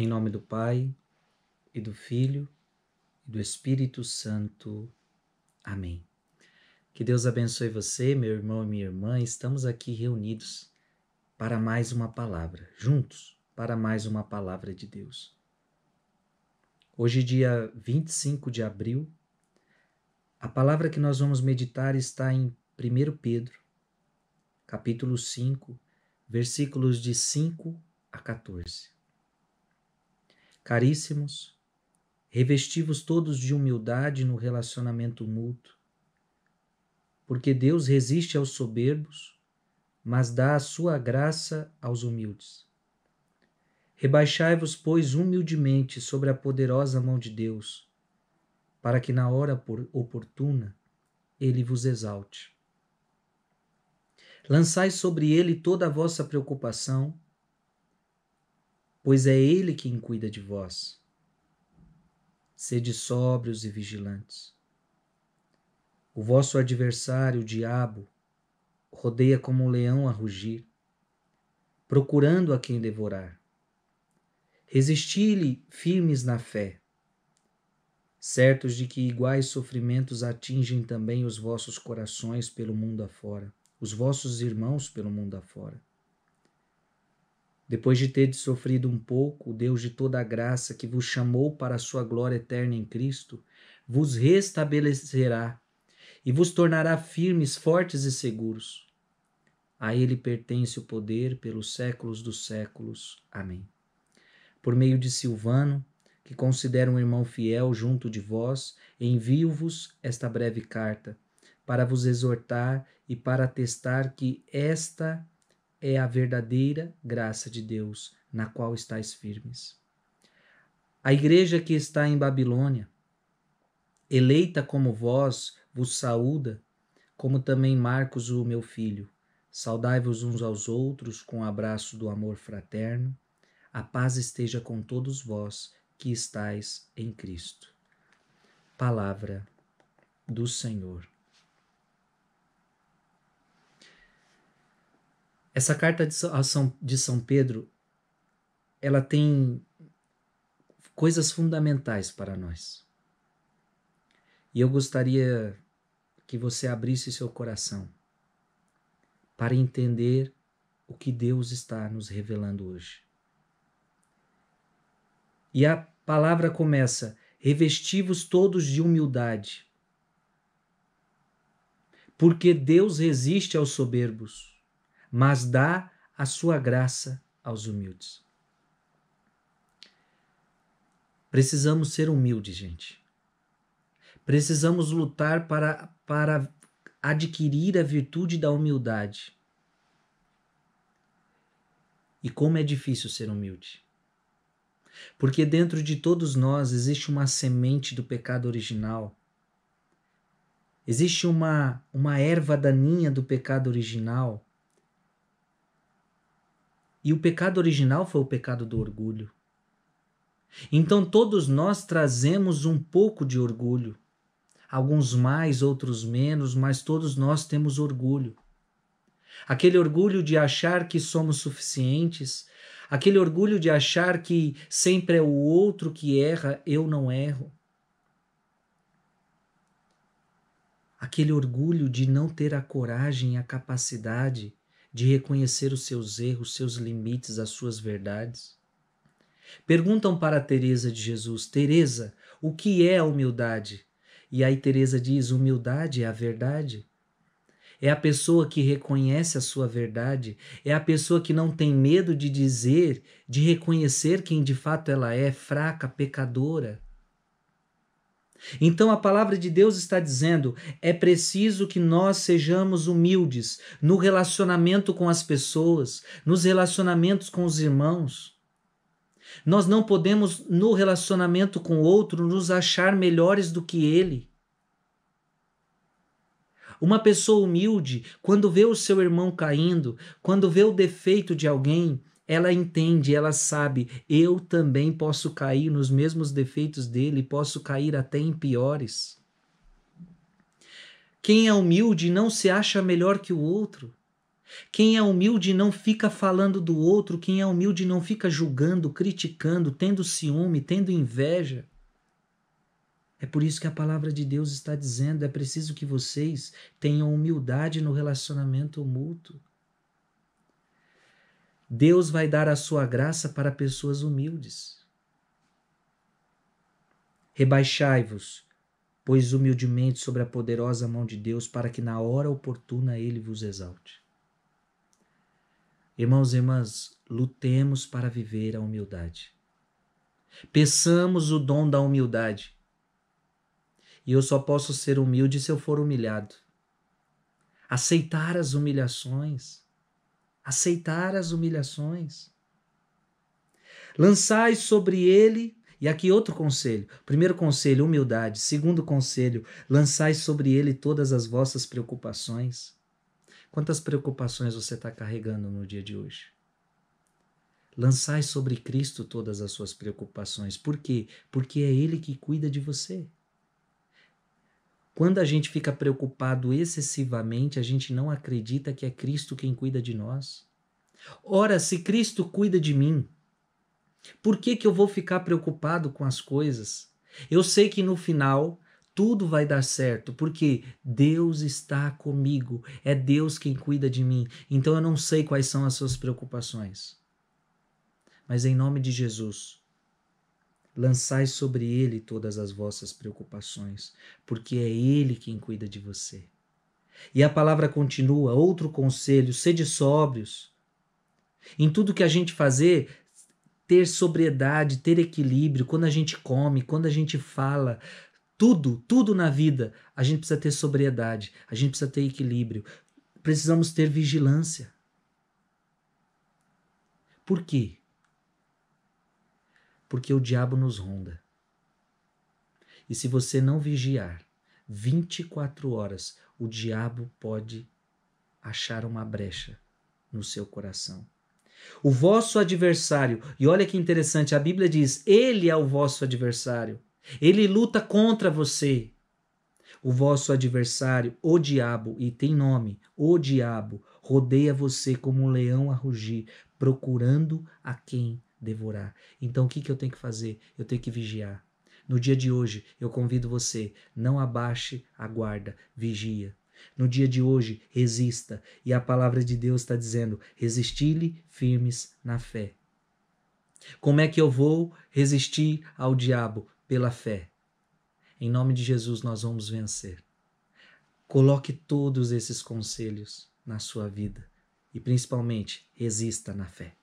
Em nome do Pai, e do Filho, e do Espírito Santo. Amém. Que Deus abençoe você, meu irmão e minha irmã. Estamos aqui reunidos para mais uma palavra, juntos para mais uma palavra de Deus. Hoje, dia 25 de abril, a palavra que nós vamos meditar está em 1 Pedro, capítulo 5, versículos de 5 a 14. Caríssimos, revesti-vos todos de humildade no relacionamento mútuo, porque Deus resiste aos soberbos, mas dá a sua graça aos humildes. Rebaixai-vos, pois, humildemente sobre a poderosa mão de Deus, para que na hora oportuna ele vos exalte. Lançai sobre ele toda a vossa preocupação, pois é Ele quem cuida de vós. Sede sóbrios e vigilantes. O vosso adversário, o diabo, rodeia como um leão a rugir, procurando a quem devorar. Resisti-lhe firmes na fé, certos de que iguais sofrimentos atingem também os vossos corações pelo mundo afora, os vossos irmãos pelo mundo afora. Depois de terdes sofrido um pouco, o Deus de toda a graça, que vos chamou para a sua glória eterna em Cristo, vos restabelecerá e vos tornará firmes, fortes e seguros. A Ele pertence o poder pelos séculos dos séculos. Amém. Por meio de Silvano, que considero um irmão fiel junto de vós, envio-vos esta breve carta, para vos exortar e para atestar que esta é a verdadeira graça de Deus, na qual estáis firmes. A igreja que está em Babilônia, eleita como vós, vos saúda, como também Marcos, o meu filho. Saudai-vos uns aos outros com o um abraço do amor fraterno. A paz esteja com todos vós que estáis em Cristo. Palavra do Senhor. Essa carta de São, de São Pedro, ela tem coisas fundamentais para nós. E eu gostaria que você abrisse seu coração para entender o que Deus está nos revelando hoje. E a palavra começa: revestivos todos de humildade, porque Deus resiste aos soberbos mas dá a sua graça aos humildes. Precisamos ser humildes, gente. Precisamos lutar para, para adquirir a virtude da humildade. E como é difícil ser humilde. Porque dentro de todos nós existe uma semente do pecado original. Existe uma, uma erva daninha do pecado original e o pecado original foi o pecado do orgulho. Então todos nós trazemos um pouco de orgulho. Alguns mais, outros menos, mas todos nós temos orgulho. Aquele orgulho de achar que somos suficientes, aquele orgulho de achar que sempre é o outro que erra, eu não erro. Aquele orgulho de não ter a coragem e a capacidade de reconhecer os seus erros, seus limites, as suas verdades. Perguntam para Teresa de Jesus: Teresa, o que é a humildade? E aí Teresa diz: humildade é a verdade. É a pessoa que reconhece a sua verdade, é a pessoa que não tem medo de dizer, de reconhecer quem de fato ela é, fraca, pecadora. Então a palavra de Deus está dizendo: é preciso que nós sejamos humildes no relacionamento com as pessoas, nos relacionamentos com os irmãos. Nós não podemos, no relacionamento com o outro, nos achar melhores do que ele. Uma pessoa humilde, quando vê o seu irmão caindo, quando vê o defeito de alguém, ela entende, ela sabe, eu também posso cair nos mesmos defeitos dele, posso cair até em piores. Quem é humilde não se acha melhor que o outro. Quem é humilde não fica falando do outro, quem é humilde não fica julgando, criticando, tendo ciúme, tendo inveja. É por isso que a palavra de Deus está dizendo: é preciso que vocês tenham humildade no relacionamento mútuo. Deus vai dar a sua graça para pessoas humildes. Rebaixai-vos, pois humildemente sobre a poderosa mão de Deus, para que na hora oportuna ele vos exalte. Irmãos e irmãs, lutemos para viver a humildade. Peçamos o dom da humildade. E eu só posso ser humilde se eu for humilhado. Aceitar as humilhações aceitar as humilhações. Lançai sobre ele, e aqui outro conselho. Primeiro conselho, humildade. Segundo conselho, lançai sobre ele todas as vossas preocupações. Quantas preocupações você está carregando no dia de hoje? Lançai sobre Cristo todas as suas preocupações. Por quê? Porque é Ele que cuida de você. Quando a gente fica preocupado excessivamente, a gente não acredita que é Cristo quem cuida de nós. Ora, se Cristo cuida de mim, por que, que eu vou ficar preocupado com as coisas? Eu sei que no final tudo vai dar certo, porque Deus está comigo, é Deus quem cuida de mim. Então eu não sei quais são as suas preocupações. Mas em nome de Jesus, Lançai sobre ele todas as vossas preocupações, porque é ele quem cuida de você. E a palavra continua, outro conselho, sede sóbrios. Em tudo que a gente fazer, ter sobriedade, ter equilíbrio, quando a gente come, quando a gente fala, tudo, tudo na vida, a gente precisa ter sobriedade, a gente precisa ter equilíbrio, precisamos ter vigilância. Por quê? porque o diabo nos ronda. E se você não vigiar 24 horas, o diabo pode achar uma brecha no seu coração. O vosso adversário, e olha que interessante, a Bíblia diz: Ele é o vosso adversário, ele luta contra você. O vosso adversário, o diabo, e tem nome, o diabo, rodeia você como um leão a rugir, procurando a quem devorar. Então o que, que eu tenho que fazer? Eu tenho que vigiar. No dia de hoje, eu convido você, não abaixe a guarda, vigia. No dia de hoje, resista. E a palavra de Deus está dizendo: resisti-lhe firmes na fé. Como é que eu vou resistir ao diabo? Pela fé. Em nome de Jesus, nós vamos vencer. Coloque todos esses conselhos na sua vida e, principalmente, resista na fé.